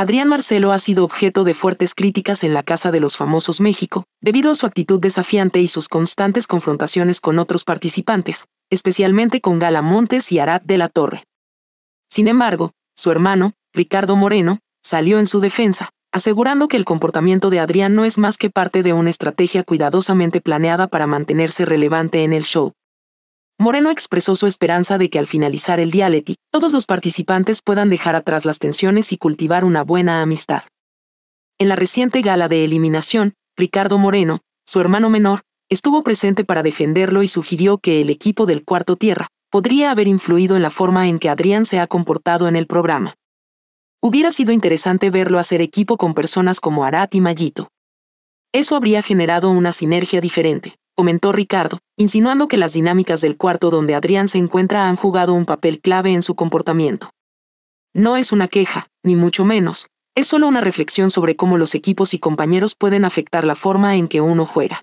Adrián Marcelo ha sido objeto de fuertes críticas en la Casa de los Famosos México, debido a su actitud desafiante y sus constantes confrontaciones con otros participantes, especialmente con Gala Montes y Arad de la Torre. Sin embargo, su hermano, Ricardo Moreno, salió en su defensa, asegurando que el comportamiento de Adrián no es más que parte de una estrategia cuidadosamente planeada para mantenerse relevante en el show. Moreno expresó su esperanza de que al finalizar el dialeti, todos los participantes puedan dejar atrás las tensiones y cultivar una buena amistad. En la reciente gala de eliminación, Ricardo Moreno, su hermano menor, estuvo presente para defenderlo y sugirió que el equipo del cuarto tierra podría haber influido en la forma en que Adrián se ha comportado en el programa. Hubiera sido interesante verlo hacer equipo con personas como Arat y Mallito. Eso habría generado una sinergia diferente comentó Ricardo, insinuando que las dinámicas del cuarto donde Adrián se encuentra han jugado un papel clave en su comportamiento. No es una queja, ni mucho menos, es solo una reflexión sobre cómo los equipos y compañeros pueden afectar la forma en que uno juega.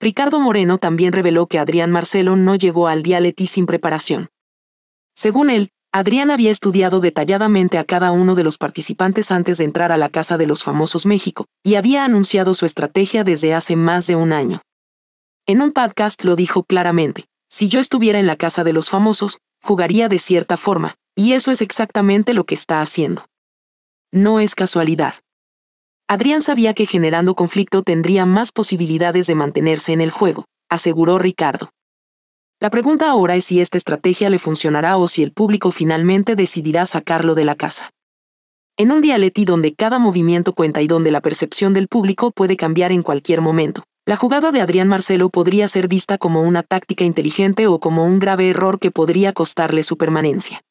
Ricardo Moreno también reveló que Adrián Marcelo no llegó al Dialeti sin preparación. Según él, Adrián había estudiado detalladamente a cada uno de los participantes antes de entrar a la Casa de los Famosos México, y había anunciado su estrategia desde hace más de un año. En un podcast lo dijo claramente. Si yo estuviera en la casa de los famosos, jugaría de cierta forma, y eso es exactamente lo que está haciendo. No es casualidad. Adrián sabía que generando conflicto tendría más posibilidades de mantenerse en el juego, aseguró Ricardo. La pregunta ahora es si esta estrategia le funcionará o si el público finalmente decidirá sacarlo de la casa. En un dialeti donde cada movimiento cuenta y donde la percepción del público puede cambiar en cualquier momento, la jugada de Adrián Marcelo podría ser vista como una táctica inteligente o como un grave error que podría costarle su permanencia.